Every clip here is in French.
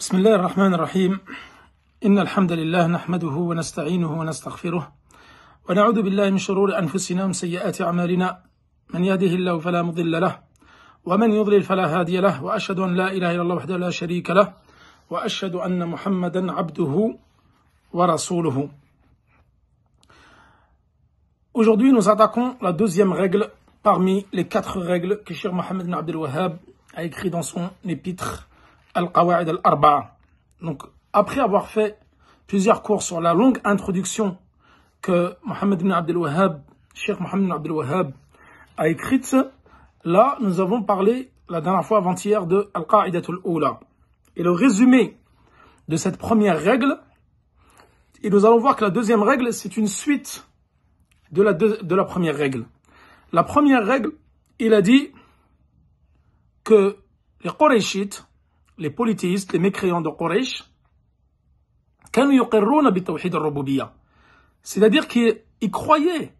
بسم الله الرحمن الرحيم إن الحمد لله نحمده ونستعينه ونستغفره ونعوذ بالله من شرور أنفسنا ومن سيئات أعمالنا من يهده الله فلا مضل له ومن يضلل فلا هادي له وأشهد أن لا إله إلا الله وحده لا شريك له وأشهد أن محمدا عبده ورسوله Aujourd'hui, nous attaquons la deuxième règle parmi les quatre règles que Cheikh Mohamed bin Abdel Wahhab a écrit dans son épître al al Donc, après avoir fait plusieurs cours sur la longue introduction que Mohamed ibn Abdel Wahhab, Cheikh Mohammed ibn Abdel Wahhab, a écrite, là, nous avons parlé la dernière fois avant-hier de Al-Qa'idatul Oula. Et le résumé de cette première règle, et nous allons voir que la deuxième règle, c'est une suite de la, de la première règle. La première règle, il a dit que les Qurayshites, les polythéistes, les mécréants de Quraysh, c'est-à-dire qu'ils croyaient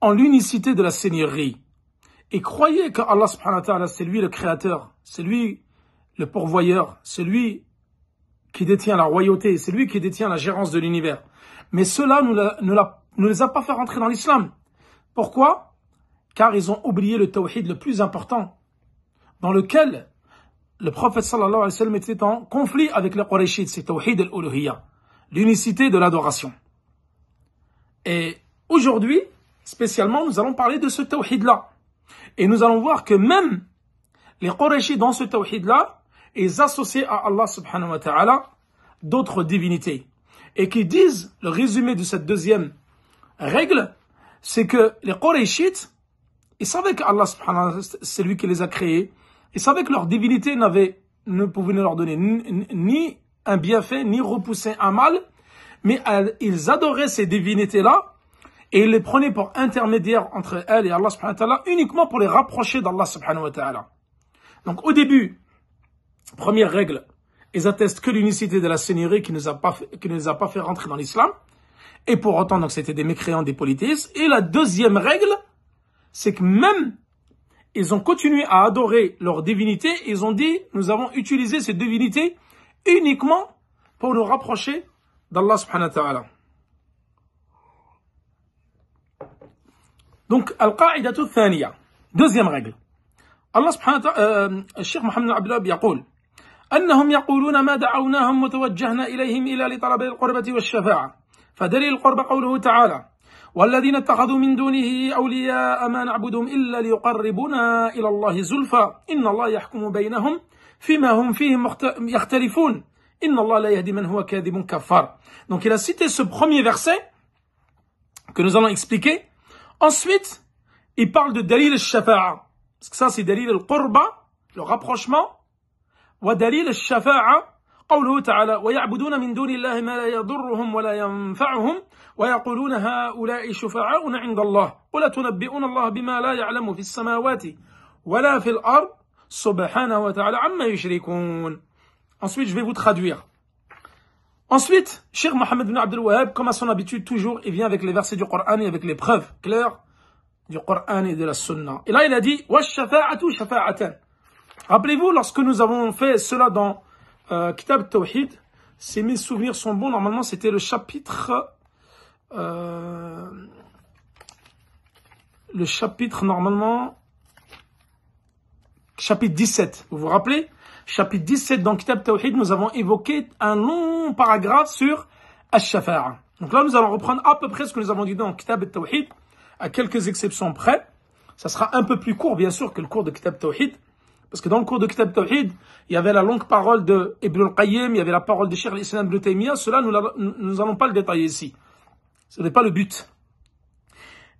en l'unicité de la Seigneurie. Ils croyaient que Allah subhanahu wa ta'ala, c'est lui le créateur, c'est lui le pourvoyeur, c'est lui qui détient la royauté, c'est lui qui détient la gérance de l'univers. Mais cela ne, les a pas fait rentrer dans l'islam. Pourquoi Car ils ont oublié le tawhid le plus important, dans lequel le prophète sallallahu alayhi wa sallam était en conflit avec les Qurayshites, c'est Tawhid al-Uluhiyya, l'unicité de l'adoration. Et aujourd'hui, spécialement, nous allons parler de ce Tawhid-là. Et nous allons voir que même les Qurayshites dans ce Tawhid-là, ils associent à Allah subhanahu wa ta'ala d'autres divinités. Et qui disent, le résumé de cette deuxième règle, c'est que les Qurayshites, ils savaient Allah subhanahu wa ta'ala, c'est lui qui les a créés, ils savaient que leur divinité ne pouvait ne leur donner ni un bienfait, ni repousser un mal, mais euh, ils adoraient ces divinités-là, et ils les prenaient pour intermédiaires entre elles et Allah subhanahu wa ta'ala, uniquement pour les rapprocher d'Allah subhanahu wa ta'ala. Donc au début, première règle, ils attestent que l'unicité de la Seigneurie qui ne les a pas fait, qui les a pas fait rentrer dans l'islam, et pour autant, donc, c'était des mécréants, des polythéistes. Et la deuxième règle, c'est que même ils ont continué à adorer leur divinité, ils ont dit, nous avons utilisé cette divinité uniquement pour nous rapprocher d'Allah subhanahu wa ta'ala. Donc, al-qa'idatu thaniya. Deuxième règle. Allah subhanahu wa ta'ala, أنهم يقولون ما دعوناهم وتوجهنا إليهم لطلب القربة القرب قوله تعالى والذين اتخذوا من دونه أولياء ما نعبدهم إلا ليقربنا إلى الله زلفى إن الله يحكم بينهم فيما هم فيه يختلفون إن Allah la yahdi man huwa kadhibun kafar. Donc il a cité ce premier verset que nous allons expliquer. Ensuite, il parle de dalil al-shafa'a. Parce que ça c'est dalil al-qurba, le rapprochement. Wa dalil al-shafa'a, قوله تعالى ويعبدون من دون الله ما لا يضرهم ولا ينفعهم ويقولون هؤلاء شفعاؤنا عند الله قل تنبئون الله بما لا يعلم في السماوات ولا في الأرض سبحانه وتعالى عما يشركون Ensuite, je vais vous traduire. Ensuite, Cheikh Mohamed bin Abdel Wahab, comme à son habitude toujours, il vient avec les versets du Coran et avec les preuves claires du Coran et de la Sunna. Et là, il a dit «» Rappelez-vous, lorsque nous avons fait cela dans Euh, Kitab Tawhid, si mes souvenirs sont bons, normalement c'était le chapitre... Euh, le chapitre normalement... Chapitre 17, vous vous rappelez Chapitre 17 dans Kitab Tawhid, nous avons évoqué un long paragraphe sur ash Donc là, nous allons reprendre à peu près ce que nous avons dit dans Kitab Tawhid, à quelques exceptions près. Ça sera un peu plus court, bien sûr, que le cours de Kitab Tawhid. Parce que dans le cours de Kitab Tawhid, il y avait la longue parole de Ibn al-Qayyim, il y avait la parole de Cheikh Al-Islam Ibn Taymiyyah. Cela, nous n'allons pas le détailler ici. Ce n'est pas le but.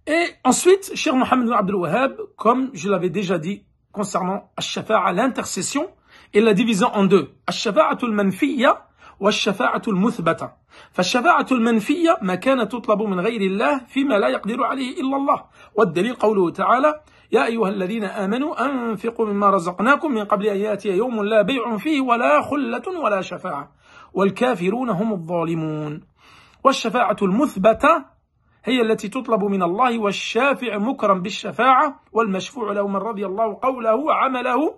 Et ensuite, Cheikh Mohammed Abdel Wahab, comme je l'avais déjà dit concernant al l'intercession, il l'a divisé en deux. ash Al-Shafa'at Manfiya wa ash » Muthbata. فالشفاعة المنفية ما كان تطلب من غير الله فيما لا يقدر عليه Wa الله والدليل قوله تعالى يا أيها الذين آمنوا أنفقوا مما رزقناكم من قبل أن يأتي يوم لا بيع فيه ولا خلة ولا شفاعة والكافرون هم الظالمون والشفاعة المثبتة هي التي تطلب من الله والشافع مكرم بالشفاعة والمشفوع له من رضي الله قوله وعمله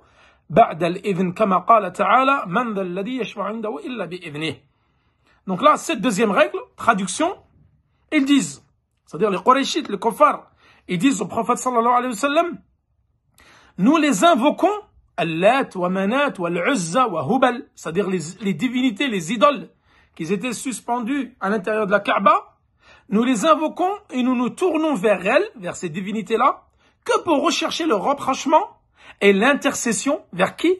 بعد الإذن كما قال تعالى من ذا الذي يشفع عنده إلا بإذنه Donc là, cette deuxième règle, traduction, ils disent, c'est-à-dire les Qurayshites, les Kofars, Ils disent au prophète sallallahu alayhi wa sallam, nous les invoquons, Allat, wa Manat, wa Al-Uzza, wa Hubal, c'est-à-dire les, divinités, les idoles, qui étaient suspendues à l'intérieur de la Kaaba, nous les invoquons et nous nous tournons vers elles, vers ces divinités-là, que pour rechercher le rapprochement et l'intercession vers qui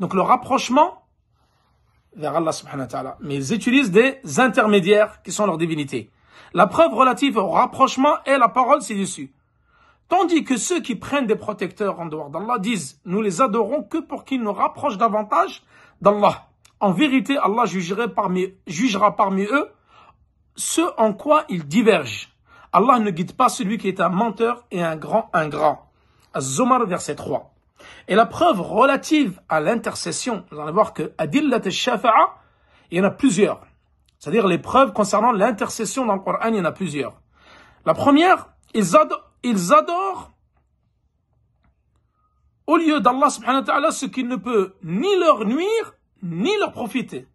Donc le rapprochement vers Allah subhanahu wa ta'ala. Mais ils utilisent des intermédiaires qui sont leurs divinités. La preuve relative au rapprochement est la parole ci-dessus. Tandis que ceux qui prennent des protecteurs en dehors d'Allah disent, nous les adorons que pour qu'ils nous rapprochent davantage d'Allah. En vérité, Allah jugera parmi eux ce en quoi ils divergent. Allah ne guide pas celui qui est un menteur et un grand ingrat. az verset 3. Et la preuve relative à l'intercession, vous allez voir que Adillat il y en a plusieurs. C'est-à-dire les preuves concernant l'intercession dans le Coran, il y en a plusieurs. La première, ils adorent, ils adorent au lieu d'Allah subhanahu wa ta'ala ce qui ne peut ni leur nuire, ni leur profiter.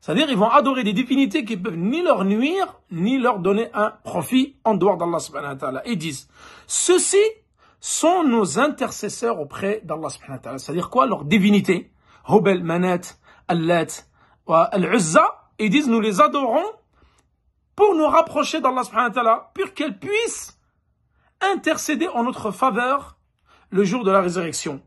C'est-à-dire, ils vont adorer des divinités qui peuvent ni leur nuire, ni leur donner un profit en dehors d'Allah subhanahu wa ta'ala. Ils disent, ceux-ci sont nos intercesseurs auprès d'Allah subhanahu wa ta'ala. C'est-à-dire quoi? Leur divinité. Hubel, Manat, Allat, Al-Uzza, ils disent, nous les adorons pour nous rapprocher d'Allah subhanahu wa ta'ala, pour qu'elle puisse intercéder en notre faveur le jour de la résurrection.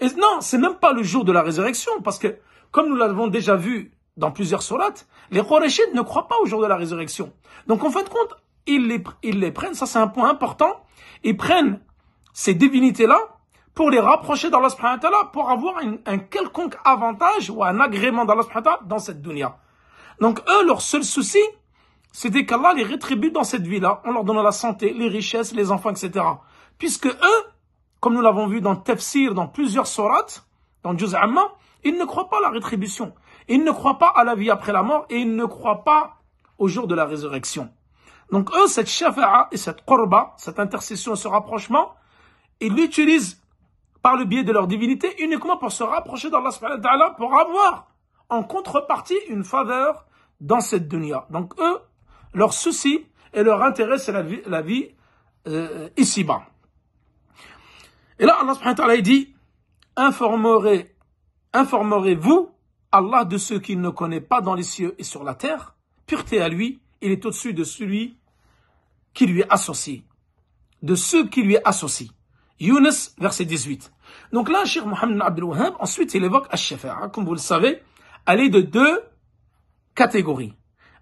Et non, c'est même pas le jour de la résurrection, parce que, comme nous l'avons déjà vu dans plusieurs surates, les Qurayshites ne croient pas au jour de la résurrection. Donc, en fin de compte, ils les, ils les prennent, ça c'est un point important, ils prennent ces divinités-là pour les rapprocher d'Allah subhanahu wa ta'ala, pour avoir un, quelconque avantage ou un agrément d'Allah subhanahu wa ta'ala dans cette dunya. Donc eux, leur seul souci, c'était qu'Allah les rétribue dans cette vie-là, en leur donnant la santé, les richesses, les enfants, etc. Puisque eux, comme nous l'avons vu dans Tafsir, dans plusieurs sourates, dans Juz ils ne croient pas à la rétribution. Ils ne croient pas à la vie après la mort et ils ne croient pas au jour de la résurrection. Donc eux, cette shafa'a et cette qurba, cette intercession, ce rapprochement, ils l'utilisent par le biais de leur divinité, uniquement pour se rapprocher d'Allah subhanahu wa pour avoir en contrepartie une faveur dans cette dunya. Donc eux, leur souci et leur intérêt, c'est la vie, la vie euh, ici-bas. Et là, Allah subhanahu dit, informerez, informerez-vous Allah de ceux qu'il ne connaît pas dans les cieux et sur la terre, pureté à lui, il est au-dessus de celui qui lui est associé, de ceux qui lui associent. Younes, verset 18. Donc là, Cheikh Mohammed Abdel Wahab, ensuite, il évoque al shafaa Comme vous le savez, elle est de deux catégories.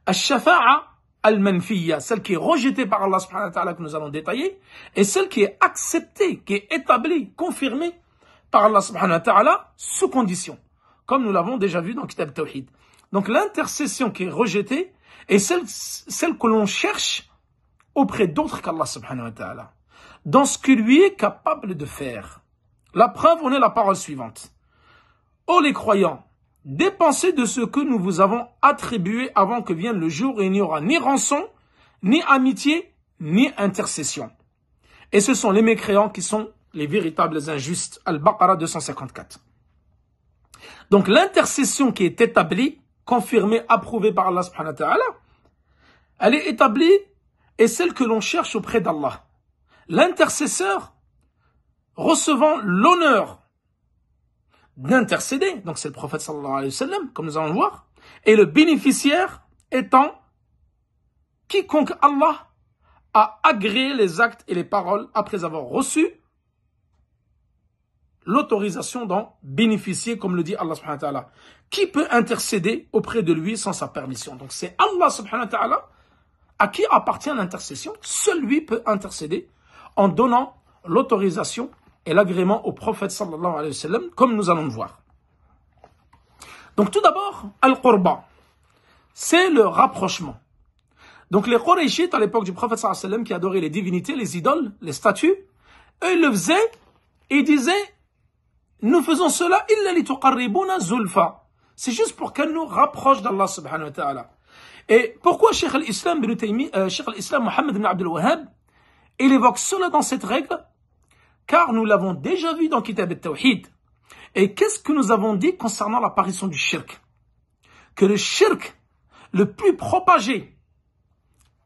al shafaa al-Manfiya, celle qui est rejetée par Allah subhanahu wa ta'ala que nous allons détailler, et celle qui est acceptée, qui est établie, confirmée par Allah subhanahu wa ta'ala sous condition. Comme nous l'avons déjà vu dans Kitab Tawhid. Donc l'intercession qui est rejetée est celle, celle que l'on cherche auprès d'autres qu'Allah subhanahu wa ta'ala dans ce que lui est capable de faire. La preuve en est la parole suivante. Ô les croyants, dépensez de ce que nous vous avons attribué avant que vienne le jour et il n'y aura ni rançon, ni amitié, ni intercession. Et ce sont les mécréants qui sont les véritables injustes. Al-Baqarah 254. Donc l'intercession qui est établie, confirmée, approuvée par Allah elle est établie et celle que l'on cherche auprès d'Allah l'intercesseur recevant l'honneur d'intercéder, donc c'est le prophète sallallahu alayhi wa sallam, comme nous allons le voir, et le bénéficiaire étant quiconque Allah a agréé les actes et les paroles après avoir reçu l'autorisation d'en bénéficier, comme le dit Allah subhanahu wa ta'ala. Qui peut intercéder auprès de lui sans sa permission Donc c'est Allah subhanahu wa ta'ala à qui appartient l'intercession. Seul lui peut intercéder en donnant l'autorisation et l'agrément au prophète sallallahu alayhi wa sallam, comme nous allons le voir. Donc tout d'abord, Al-Qurba, c'est le rapprochement. Donc les Qurayshites, à l'époque du prophète sallallahu alayhi wa sallam, qui adoraient les divinités, les idoles, les statues, eux, ils le faisaient, et disaient, nous faisons cela, illa lituqarribuna zulfa. C'est juste pour qu'elle nous rapproche d'Allah subhanahu wa ta'ala. Et pourquoi Cheikh al-Islam, euh, Cheikh al-Islam Mohammed ibn Abdul Wahhab, il évoque cela dans cette règle, car nous l'avons déjà vu dans Kitab al-Tawhid. Et qu'est-ce que nous avons dit concernant l'apparition du shirk Que le shirk le plus propagé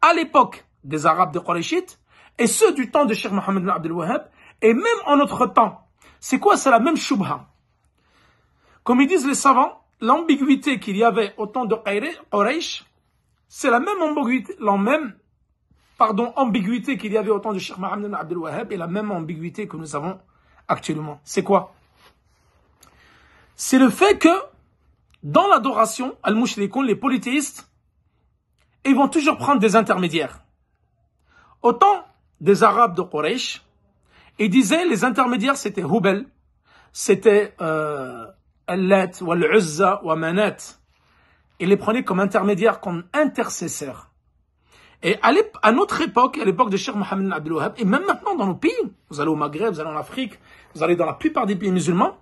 à l'époque des Arabes de Qurayshit et ceux du temps de Cheikh Mohammed Abdel Wahab et même en notre temps. C'est quoi C'est la même shubha. Comme ils disent les savants, l'ambiguïté qu'il y avait au temps de Quraysh, c'est la même ambiguïté, la même pardon, ambiguïté qu'il y avait au temps de Cheikh Mohammed ibn Abdel Wahhab et la même ambiguïté que nous avons actuellement. C'est quoi C'est le fait que dans l'adoration, al les polythéistes, ils vont toujours prendre des intermédiaires. Autant des Arabes de Quraysh, ils disaient les intermédiaires c'était Hubel, c'était euh, al Wal-Uzza, Al-Manat. Ils les prenaient comme intermédiaires, comme intercesseurs. Et à, notre époque, à l'époque de Cheikh Mohamed Abdel et même maintenant dans nos pays, vous allez au Maghreb, vous allez en Afrique, vous allez dans la plupart des pays musulmans,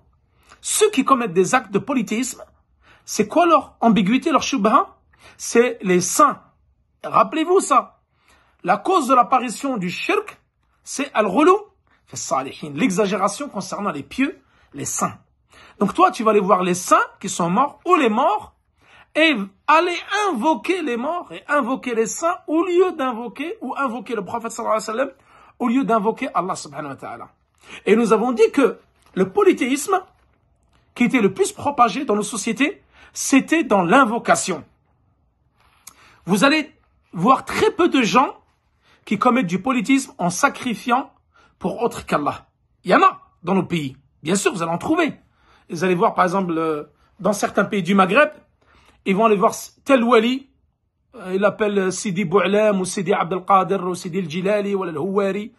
ceux qui commettent des actes de polythéisme, c'est quoi leur ambiguïté, leur shubha C'est les saints. Rappelez-vous ça. La cause de l'apparition du shirk, c'est al-ghulu, l'exagération concernant les pieux, les saints. Donc toi, tu vas aller voir les saints qui sont morts ou les morts et aller invoquer les morts et invoquer les saints au lieu d'invoquer ou invoquer le prophète sallallahu alayhi wa sallam au lieu d'invoquer Allah subhanahu wa ta'ala. Et nous avons dit que le polythéisme qui était le plus propagé dans nos sociétés, c'était dans l'invocation. Vous allez voir très peu de gens qui commettent du polythéisme en sacrifiant pour autre qu'Allah. Il y en a dans nos pays. Bien sûr, vous allez en trouver. Vous allez voir, par exemple, euh, dans certains pays du Maghreb, ils vont aller voir tel wali, euh, il l'appelle euh, Sidi Boualem, ou Sidi Abdelkader ou Sidi El-Jilali ou El-Houari,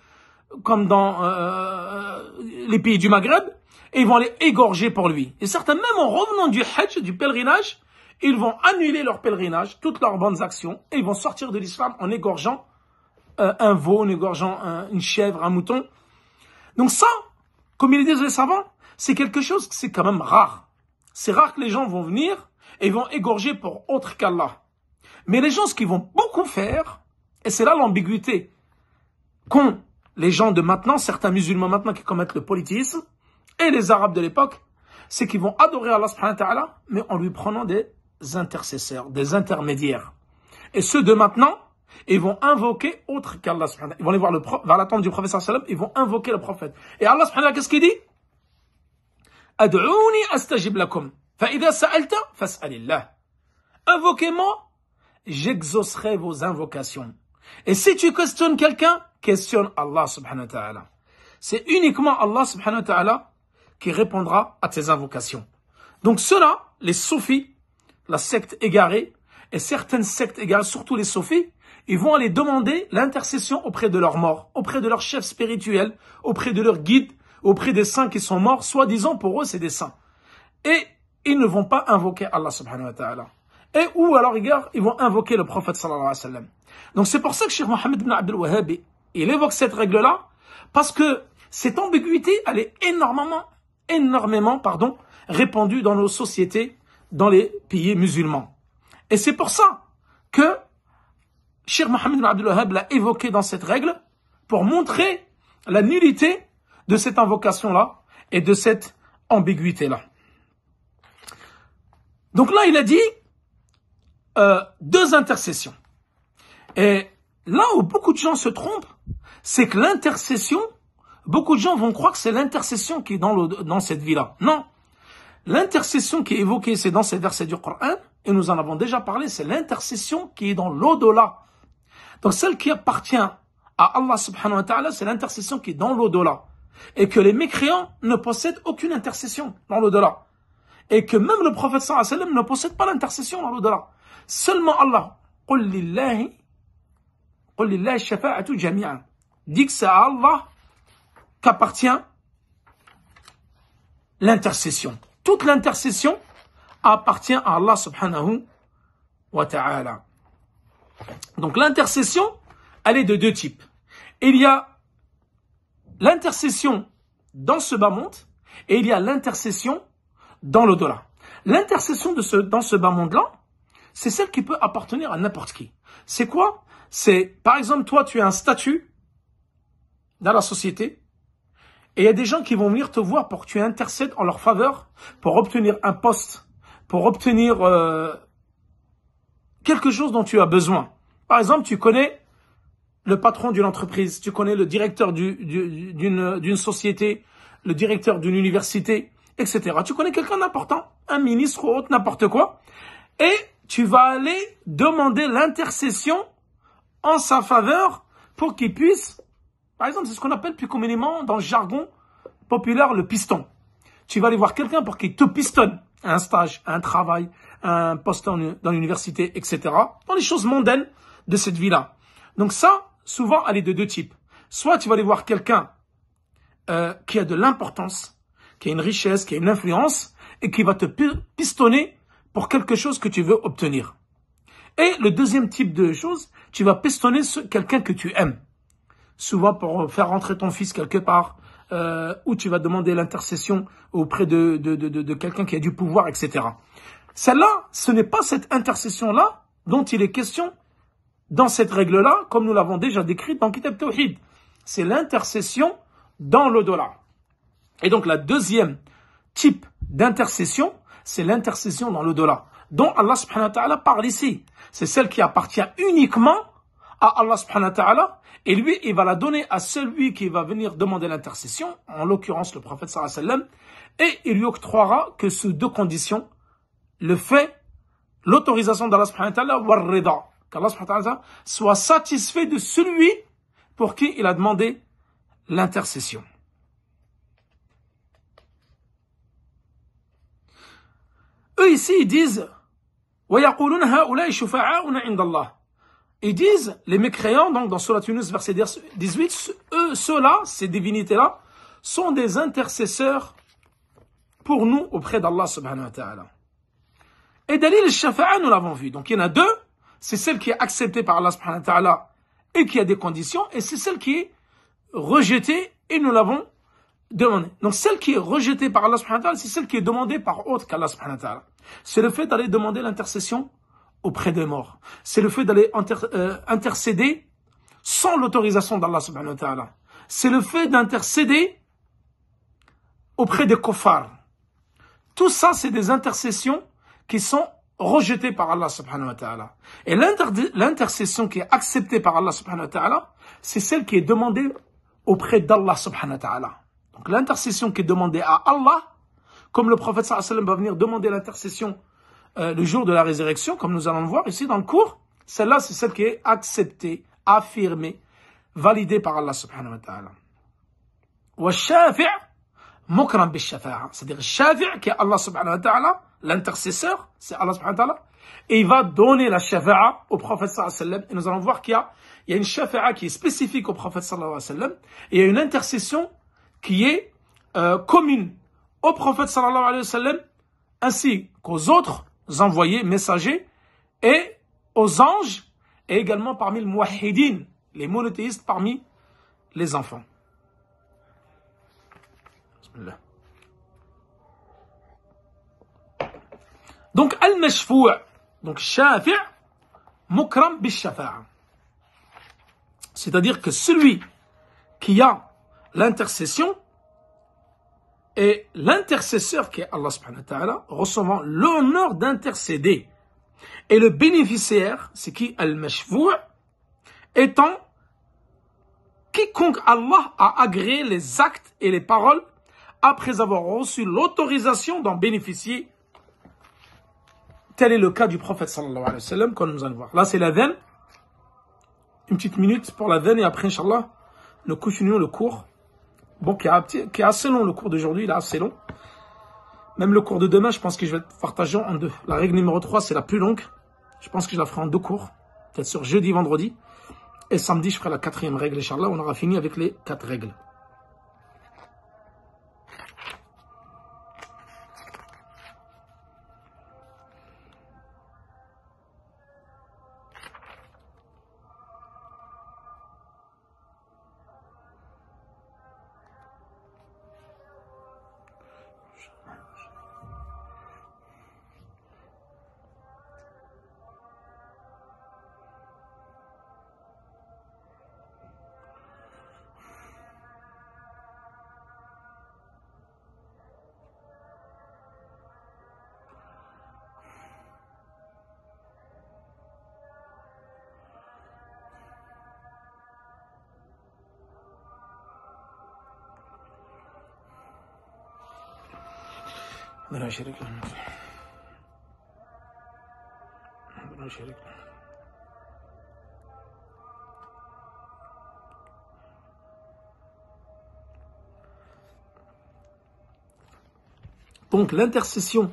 comme dans euh, les pays du Maghreb, et ils vont aller égorger pour lui. Et certains même en revenant du Hajj, du pèlerinage, ils vont annuler leur pèlerinage, toutes leurs bonnes actions, et ils vont sortir de l'islam en égorgeant un veau, en égorgeant une chèvre, un mouton. Donc ça, comme il disent les savants, c'est quelque chose que c'est quand même rare. C'est rare que les gens vont venir et vont égorger pour autre qu'Allah. Mais les gens, ce qu'ils vont beaucoup faire, et c'est là l'ambiguïté qu'ont les gens de maintenant, certains musulmans maintenant qui commettent le politisme, et les arabes de l'époque, c'est qu'ils vont adorer Allah subhanahu wa ta'ala, mais en lui prenant des intercesseurs, des intermédiaires. Et ceux de maintenant, ils vont invoquer autre qu'Allah subhanahu Ils vont aller voir le vers la tombe du prophète ils vont invoquer le prophète. Et Allah subhanahu qu'est-ce qu'il dit? Ad'ouni astajib lakum. Invoquez-moi, j'exaucerai vos invocations. Et si tu questionnes quelqu'un, questionne Allah subhanahu wa ta'ala. C'est uniquement Allah subhanahu wa ta'ala qui répondra à tes invocations. Donc cela, les soufis, la secte égarée, et certaines sectes égarées, surtout les soufis, ils vont aller demander l'intercession auprès de leurs morts, auprès de leurs chefs spirituels, auprès de leurs guides, auprès des saints qui sont morts, soi-disant pour eux c'est des saints. Et ils ne vont pas invoquer Allah subhanahu wa ta'ala. Et ou leur regard ils vont invoquer le prophète sallallahu alayhi wa sallam. Donc c'est pour ça que Cheikh Mohammed ibn Abdel Wahhab, il évoque cette règle-là, parce que cette ambiguïté, elle est énormément, énormément, pardon, répandue dans nos sociétés, dans les pays musulmans. Et c'est pour ça que Cheikh Mohammed ibn Abdel Wahhab l'a évoqué dans cette règle, pour montrer la nullité de cette invocation-là et de cette ambiguïté-là. Donc là, il a dit euh, deux intercessions. Et là où beaucoup de gens se trompent, c'est que l'intercession, beaucoup de gens vont croire que c'est l'intercession qui est dans, le, dans cette vie-là. Non. L'intercession qui est évoquée, c'est dans ces versets du Coran, et nous en avons déjà parlé, c'est l'intercession qui est dans l'au-delà. Donc celle qui appartient à Allah subhanahu wa ta'ala, c'est l'intercession qui est dans l'au-delà. Et que les mécréants ne possèdent aucune intercession dans l'au-delà et que même le prophète sallallahu alayhi wa sallam ne possède pas l'intercession dans l'au-delà. Seulement Allah. Dit que c'est à Allah qu'appartient l'intercession. Toute l'intercession appartient à Allah subhanahu wa ta'ala. Donc l'intercession, elle est de deux types. Il y a l'intercession dans ce bas monde et il y a l'intercession dans l'au-delà. L'intercession de ce, dans ce bas monde-là, c'est celle qui peut appartenir à n'importe qui. C'est quoi C'est, par exemple, toi, tu as un statut dans la société, et il y a des gens qui vont venir te voir pour que tu intercèdes en leur faveur, pour obtenir un poste, pour obtenir euh, quelque chose dont tu as besoin. Par exemple, tu connais le patron d'une entreprise, tu connais le directeur d'une société, le directeur d'une université, tu connais quelqu'un d'important, un ministre ou autre, n'importe quoi, et tu vas aller demander l'intercession en sa faveur pour qu'il puisse, par exemple, c'est ce qu'on appelle plus communément dans le jargon populaire le piston. Tu vas aller voir quelqu'un pour qu'il te pistonne à un stage, un travail, un poste dans l'université, etc. Dans les choses mondaines de cette vie-là. Donc ça, souvent, elle est de deux types. Soit tu vas aller voir quelqu'un euh, qui a de l'importance, qui a une richesse, qui a une influence, et qui va te pistonner pour quelque chose que tu veux obtenir. Et le deuxième type de chose, tu vas pistonner quelqu'un que tu aimes. Souvent pour faire rentrer ton fils quelque part, euh, ou tu vas demander l'intercession auprès de, de, de, de, quelqu'un qui a du pouvoir, etc. Celle-là, ce n'est pas cette intercession-là dont il est question dans cette règle-là, comme nous l'avons déjà décrite dans Kitab Tawhid. C'est l'intercession dans le delà et donc la deuxième type d'intercession, c'est l'intercession dans l'au-delà, dont Allah subhanahu wa ta'ala parle ici. C'est celle qui appartient uniquement à Allah subhanahu wa ta'ala, et lui, il va la donner à celui qui va venir demander l'intercession, en l'occurrence le prophète sallallahu alayhi wa sallam, et il lui octroiera que sous deux conditions, le fait, l'autorisation d'Allah subhanahu wa ta'ala, qu'Allah subhanahu wa ta'ala soit satisfait de celui pour qui il a demandé l'intercession. Eux ici, ils disent Ils disent, les mécréants, donc dans Surah Yunus, verset 18, eux, ceux-là, ces divinités-là, sont des intercesseurs pour nous auprès d'Allah subhanahu wa ta'ala. Et Dalil les shafaa nous l'avons vu. Donc il y en a deux. C'est celle qui est acceptée par Allah subhanahu wa ta'ala et qui a des conditions. Et c'est celle qui est rejetée et nous l'avons demandé Donc celle qui est rejetée par Allah subhanahu wa ta'ala, c'est celle qui est demandée par autre qu'Allah subhanahu wa ta'ala. C'est le fait d'aller demander l'intercession auprès des morts. C'est le fait d'aller euh, intercéder sans l'autorisation d'Allah subhanahu wa ta'ala. C'est le fait d'intercéder auprès des kofar. Tout ça, c'est des intercessions qui sont rejetées par Allah subhanahu wa ta'ala. Et l'intercession qui est acceptée par Allah subhanahu wa ta'ala, c'est celle qui est demandée auprès d'Allah subhanahu wa ta'ala. Donc l'intercession qui est demandée à Allah, comme le prophète sallam va venir demander l'intercession euh, le jour de la résurrection, comme nous allons le voir ici dans le cours, celle-là, c'est celle qui est acceptée, affirmée, validée par Allah subhanahu wa ta'ala. Wa C'est-à-dire, shafi' qui est Allah subhanahu wa ta'ala, l'intercesseur, c'est Allah subhanahu wa ta'ala, et il va donner la shafa'a au prophète sallallahu alayhi wa sallam, et nous allons voir qu'il y a, il y a une shafa'a qui est spécifique au prophète sallallahu alayhi wa sallam, et il y a une intercession qui est euh, commune au prophète sallallahu alayhi wa sallam, ainsi qu'aux autres envoyés, messagers, et aux anges, et également parmi les muwahidin, les monothéistes parmi les enfants. Donc, al-mashfou' donc shafi' mukram bishafa'a. C'est-à-dire que celui qui a l'intercession, et l'intercesseur qui est Allah subhanahu wa ta'ala recevant l'honneur d'intercéder. Et le bénéficiaire, c'est qui Al-Mashfou' étant quiconque Allah a agréé les actes et les paroles après avoir reçu l'autorisation d'en bénéficier. Tel est le cas du prophète sallallahu alayhi wa sallam qu'on nous allons voir. Là, c'est la veine. Une petite minute pour la veine et après, Inch'Allah, nous continuons le cours. Bon, qui, est assez long, le cours d'aujourd'hui, il est assez long. Même le cours de demain, je pense que je vais le partager en deux. La règle numéro 3, c'est la plus longue. Je pense que je la ferai en deux cours. Peut-être sur jeudi, vendredi. Et samedi, je ferai la quatrième règle, Inch'Allah. On aura fini avec les quatre règles. Donc l'intercession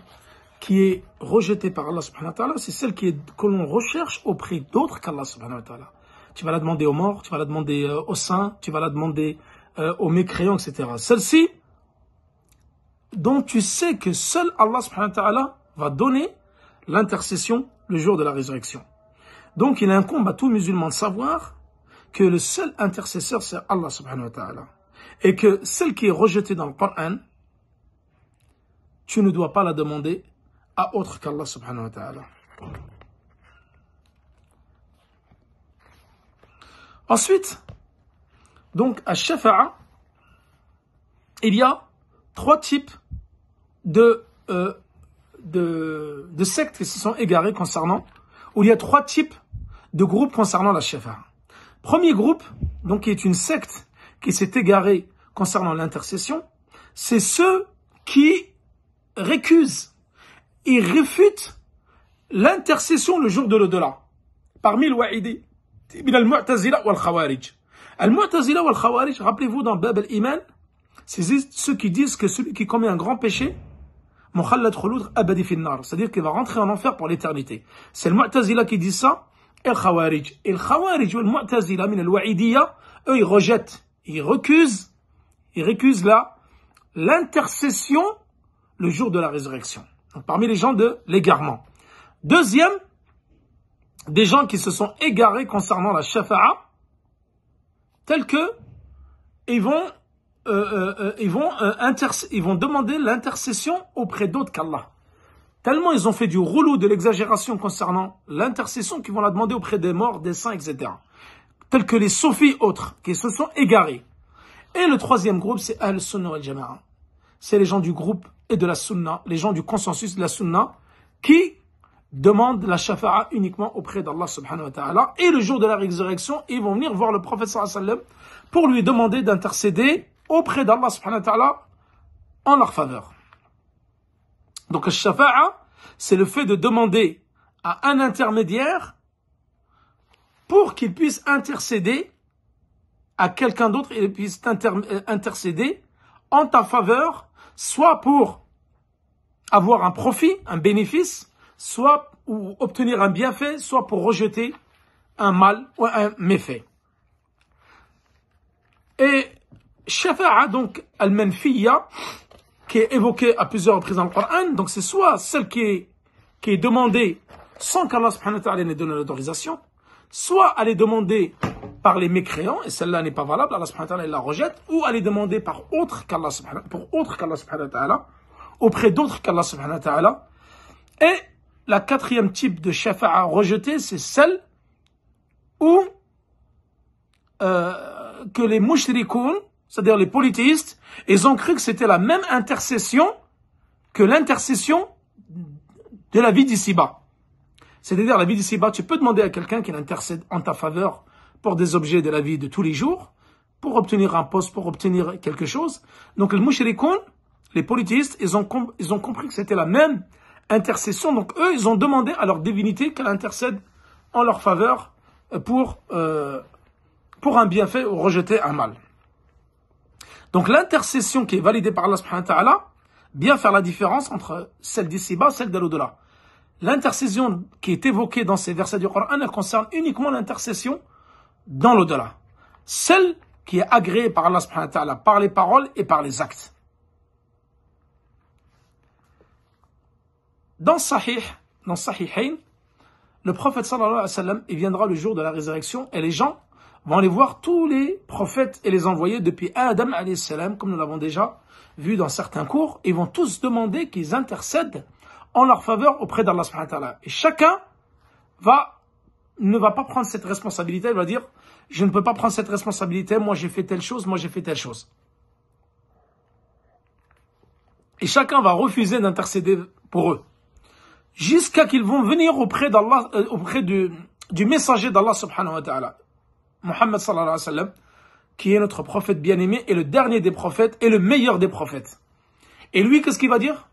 qui est rejetée par Allah subhanahu wa ta'ala, c'est celle qui est, que l'on recherche auprès d'autres qu'Allah subhanahu wa ta'ala. Tu vas la demander aux morts, tu vas la demander euh, aux saints, tu vas la demander euh, aux mécréants, etc. Celle-ci, donc tu sais que seul Allah subhanahu wa ta'ala va donner l'intercession le jour de la résurrection. Donc il incombe à tout musulman de savoir que le seul intercesseur c'est Allah subhanahu wa ta'ala. Et que celle qui est rejetée dans le Coran, tu ne dois pas la demander à autre qu'Allah subhanahu wa ta'ala. Ensuite, donc à Shafa'a, il y a trois types de, euh, de, de, sectes qui se sont égarées concernant, où il y a trois types de groupes concernant la Shefa. Premier groupe, donc qui est une secte qui s'est égarée concernant l'intercession, c'est ceux qui récusent, et réfutent l'intercession le jour de l'au-delà, parmi le wa'idi, al-mu'tazila ou khawarij Al-mu'tazila ou khawarij rappelez-vous dans Bab al-Iman, c'est ceux qui disent que celui qui commet un grand péché, c'est-à-dire qu'il va rentrer en enfer pour l'éternité. C'est le Mu'tazila qui dit ça, et le Khawarij. Et le Khawarij ou le Mu'tazila, al eux, ils rejettent, ils recusent, ils recusent là, l'intercession le jour de la résurrection. parmi les gens de l'égarement. Deuxième, des gens qui se sont égarés concernant la shafa'a, tels que ils vont euh, euh, euh, ils vont, ils vont demander l'intercession auprès d'autres qu'Allah. Tellement ils ont fait du rouleau de l'exagération concernant l'intercession qu'ils vont la demander auprès des morts, des saints, etc. Tels que les sophies autres, qui se sont égarés. Et le troisième groupe, c'est Al-Sunnah al-Jama'a. C'est les gens du groupe et de la Sunna, les gens du consensus de la Sunna, qui demandent la shafa'a uniquement auprès d'Allah subhanahu wa ta'ala. Et le jour de la résurrection, ils vont venir voir le prophète sallallahu sallam pour lui demander d'intercéder auprès d'Allah subhanahu wa ta'ala en leur faveur. Donc, le shafa'a, c'est le fait de demander à un intermédiaire pour qu'il puisse intercéder à quelqu'un d'autre et puisse euh, intercéder en ta faveur, soit pour avoir un profit, un bénéfice, soit ou obtenir un bienfait, soit pour rejeter un mal ou un méfait. Et Shafa'a, donc, même fille qui est évoquée à plusieurs reprises dans le Coran, donc c'est soit celle qui est, qui est demandée sans qu'Allah subhanahu wa ta'ala ne donné l'autorisation, soit elle est demandée par les mécréants, et celle-là n'est pas valable, Allah subhanahu wa ta'ala la rejette, ou elle est demandée par autre qu'Allah subhanahu, pour autre qu'Allah subhanahu wa ta'ala, auprès d'autres qu'Allah subhanahu wa ta'ala. Et la quatrième type de shafa'a rejetée, c'est celle où euh, que les mushrikoun, c'est-à-dire les polythéistes, ils ont cru que c'était la même intercession que l'intercession de la vie d'ici-bas. C'est-à-dire la vie d'ici-bas, tu peux demander à quelqu'un qu'il intercède en ta faveur pour des objets de la vie de tous les jours, pour obtenir un poste, pour obtenir quelque chose. Donc les mouchrikoun, les polythéistes, ils ont, ils ont compris que c'était la même intercession. Donc eux, ils ont demandé à leur divinité qu'elle intercède en leur faveur pour, euh, pour un bienfait ou rejeter un mal. Donc l'intercession qui est validée par Allah subhanahu wa bien faire la différence entre celle d'ici-bas celle de l'au-delà. L'intercession qui est évoquée dans ces versets du Coran, elle concerne uniquement l'intercession dans l'au-delà. Celle qui est agréée par Allah subhanahu wa par les paroles et par les actes. Dans Sahih, dans Sahihain, le prophète sallallahu alayhi wa sallam, il viendra le jour de la résurrection et les gens vont aller voir tous les prophètes et les envoyés depuis Adam salam, comme nous l'avons déjà vu dans certains cours, ils vont tous demander qu'ils intercèdent en leur faveur auprès d'Allah Et chacun va, ne va pas prendre cette responsabilité, il va dire, je ne peux pas prendre cette responsabilité, moi j'ai fait telle chose, moi j'ai fait telle chose. Et chacun va refuser d'intercéder pour eux. Jusqu'à qu'ils vont venir auprès d'Allah, euh, auprès du, du messager d'Allah subhanahu wa ta'ala. Mohammed sallallahu alayhi wa sallam, qui est notre prophète bien-aimé, et le dernier des prophètes, et le meilleur des prophètes. Et lui, qu'est-ce qu'il va dire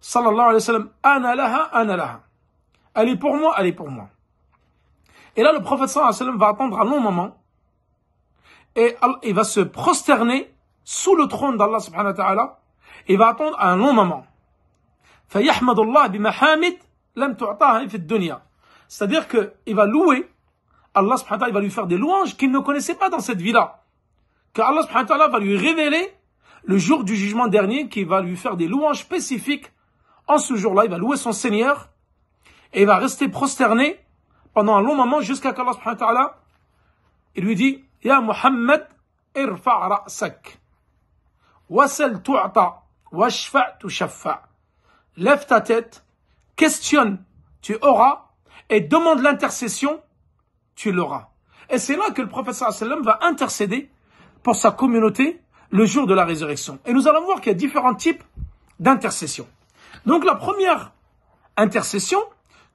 Sallallahu alayhi wa sallam, ana laha, ana laha. Elle est pour moi, elle pour moi. Et là, le prophète sallallahu alayhi wa sallam va attendre un long moment, et il va se prosterner sous le trône d'Allah subhanahu wa ta'ala, et va attendre un long moment. bi mahamid lam fi dunya, c'est-à-dire qu'il va louer Allah subhanahu va lui faire des louanges qu'il ne connaissait pas dans cette vie-là. Car Allah subhanahu va lui révéler le jour du jugement dernier qu'il va lui faire des louanges spécifiques. En ce jour-là, il va louer son Seigneur et il va rester prosterné pendant un long moment jusqu'à qu'Allah subhanahu wa lui dit Ya Muhammad, Wasal washfa' tu Lève ta tête, questionne, tu auras, et demande l'intercession tu l'auras. Et c'est là que le professeur sallam va intercéder pour sa communauté le jour de la résurrection. Et nous allons voir qu'il y a différents types d'intercession. Donc la première intercession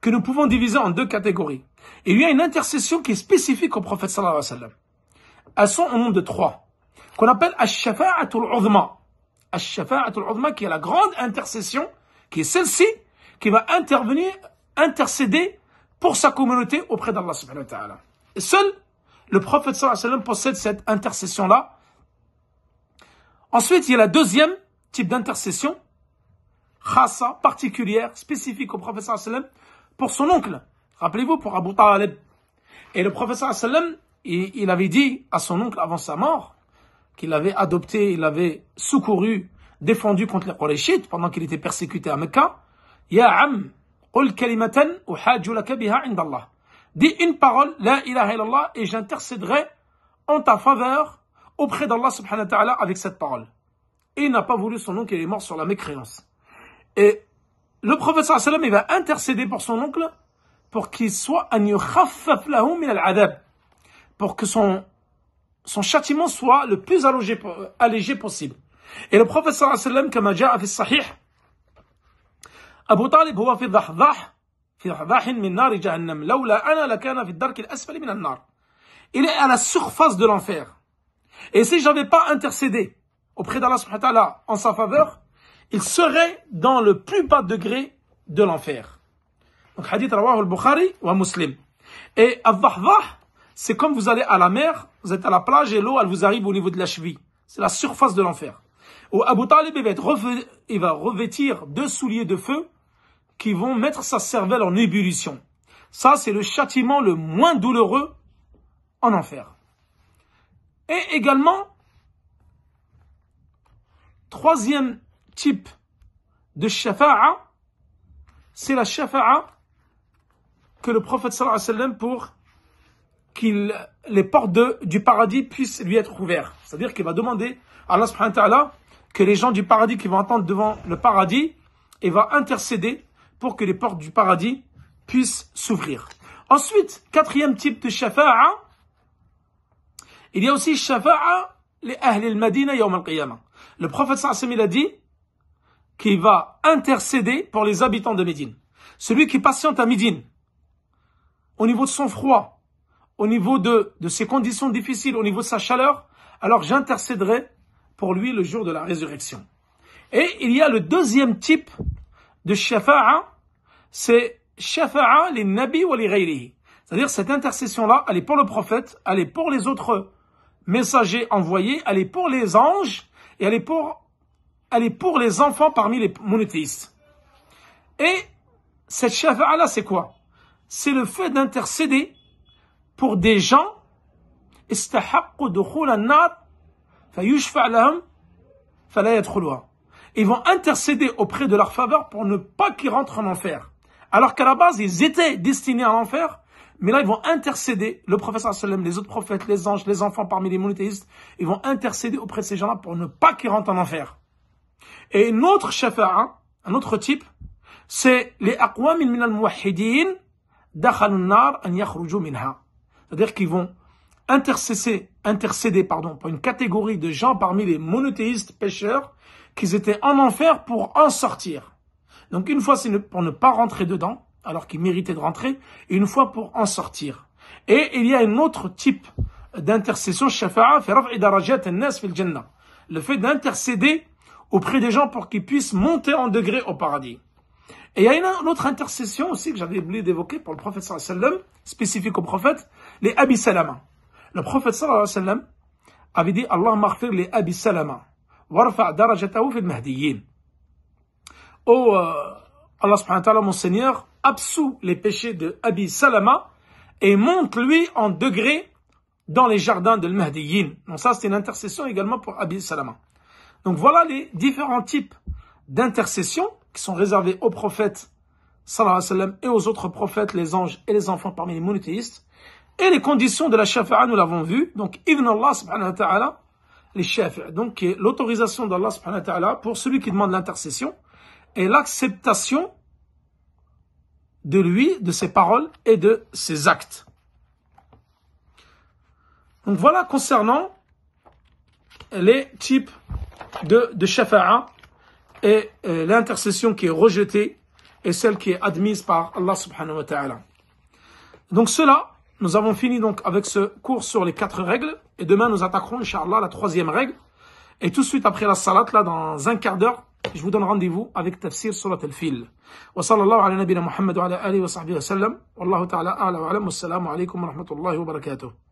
que nous pouvons diviser en deux catégories. Et il y a une intercession qui est spécifique au prophète sallallahu alayhi sallam. Elles sont au nombre de trois, qu'on appelle Ash-Shafa'atul Uzma. Ash-Shafa'atul Uzma qui est la grande intercession, qui est celle-ci, qui va intervenir, intercéder pour sa communauté auprès d'Allah subhanahu wa ta'ala. seul le prophète sallallahu alayhi wa possède cette intercession-là. Ensuite, il y a la deuxième type d'intercession, khassa, particulière, spécifique au prophète sallallahu alayhi wa sallam, pour son oncle. Rappelez-vous, pour Abu Talib. Et le prophète sallallahu alayhi wa sallam, il, avait dit à son oncle avant sa mort, qu'il avait adopté, il avait secouru, défendu contre les Qurayshites pendant qu'il était persécuté à Mecca. Ya Am, Dis une parole, la ilaha illallah, et j'intercéderai en ta faveur auprès d'Allah subhanahu wa ta'ala avec cette parole. Et il n'a pas voulu son oncle, il est mort sur la mécréance. Et le prophète sallallahu il va intercéder pour son oncle pour qu'il soit an min al pour que son, son châtiment soit le plus allégé, allégé possible. Et le prophète sallallahu alayhi wa sallam, comme a dit sahih, il est à la surface de l'enfer. Et si j'avais pas intercédé auprès d'Allah en sa faveur, il serait dans le plus bas degré de l'enfer. Donc hadith rawahu al-Bukhari wa Muslim. Et al c'est comme vous allez à la mer, vous êtes à la plage et l'eau elle vous arrive au niveau de la cheville. C'est la surface de l'enfer. Où Abu Talib il va revêtir deux souliers de feu qui vont mettre sa cervelle en ébullition. Ça, c'est le châtiment le moins douloureux en enfer. Et également, troisième type de shafa'a, c'est la shafa'a que le prophète sallallahu alayhi wa sallam pour qu'il les portes du paradis puissent lui être ouvertes. C'est-à-dire qu'il va demander à Allah que les gens du paradis qui vont attendre devant le paradis, et va intercéder pour que les portes du paradis puissent s'ouvrir. Ensuite, quatrième type de shafa'a, il y a aussi shafa'a les ahl madina yawm al-qiyamah. Le prophète sallallahu a dit qu'il va intercéder pour les habitants de Médine. Celui qui patiente à Médine, au niveau de son froid, au niveau de, de ses conditions difficiles, au niveau de sa chaleur, alors j'intercéderai pour lui le jour de la résurrection. Et il y a le deuxième type de shafa'a c'est shafa'a les nabi ou les C'est-à-dire cette intercession-là, elle est pour le prophète, elle est pour les autres messagers envoyés, elle est pour les anges et elle est pour, elle est pour les enfants parmi les monothéistes. Et cette shafa'a-là, c'est quoi C'est le fait d'intercéder pour des gens ils vont intercéder auprès de leur faveur pour ne pas qu'ils rentrent en enfer. Alors qu'à la base, ils étaient destinés à l'enfer, mais là, ils vont intercéder, le prophète, sallam, les autres prophètes, les anges, les enfants parmi les monothéistes, ils vont intercéder auprès de ces gens-là pour ne pas qu'ils rentrent en enfer. Et une autre shafa'a, un autre type, c'est les aqwam min al-muwahidin nar an yakhruju minha. C'est-à-dire qu'ils vont intercéder, intercéder pardon, pour une catégorie de gens parmi les monothéistes pêcheurs qu'ils étaient en enfer pour en sortir. Donc une fois, c'est pour ne pas rentrer dedans, alors qu'il méritait de rentrer, et une fois pour en sortir. Et il y a un autre type d'intercession, le fait d'intercéder auprès des gens pour qu'ils puissent monter en degré au paradis. Et il y a une autre intercession aussi que j'avais oublié d'évoquer pour le prophète spécifique au prophète, les Abi Le prophète sallallahu wa sallam avait dit Allah maghfir les Abi Salama, darajatahu Oh Allah subhanahu wa ta'ala, mon Seigneur, absout les péchés de Abi Salama et monte lui en degré dans les jardins de l'Mahdiyin. Donc ça, c'est une intercession également pour Abi Salama. Donc voilà les différents types d'intercession qui sont réservés aux prophètes sallallahu alayhi wa sallam, et aux autres prophètes, les anges et les enfants parmi les monothéistes. Et les conditions de la shafa'a, nous l'avons vu. Donc, Ibn Allah subhanahu wa ta'ala, les chefs. Donc, l'autorisation d'Allah subhanahu wa ta'ala pour celui qui demande l'intercession et l'acceptation de lui, de ses paroles et de ses actes. Donc voilà concernant les types de, de shafa'a et euh, l'intercession qui est rejetée et celle qui est admise par Allah subhanahu wa ta'ala. Donc cela, nous avons fini donc avec ce cours sur les quatre règles et demain nous attaquerons, inshallah, la troisième règle. Et tout de suite après la salat, là, dans un quart d'heure, Je vous donne rendez-vous avec Tafsir Surat al-Fil. Wa sallallahu ala nabina Muhammad wa ala alihi wa sahbihi wa sallam. Wallahu ta'ala ala wa alam. Wassalamu alaikum wa rahmatullahi wa barakatuh.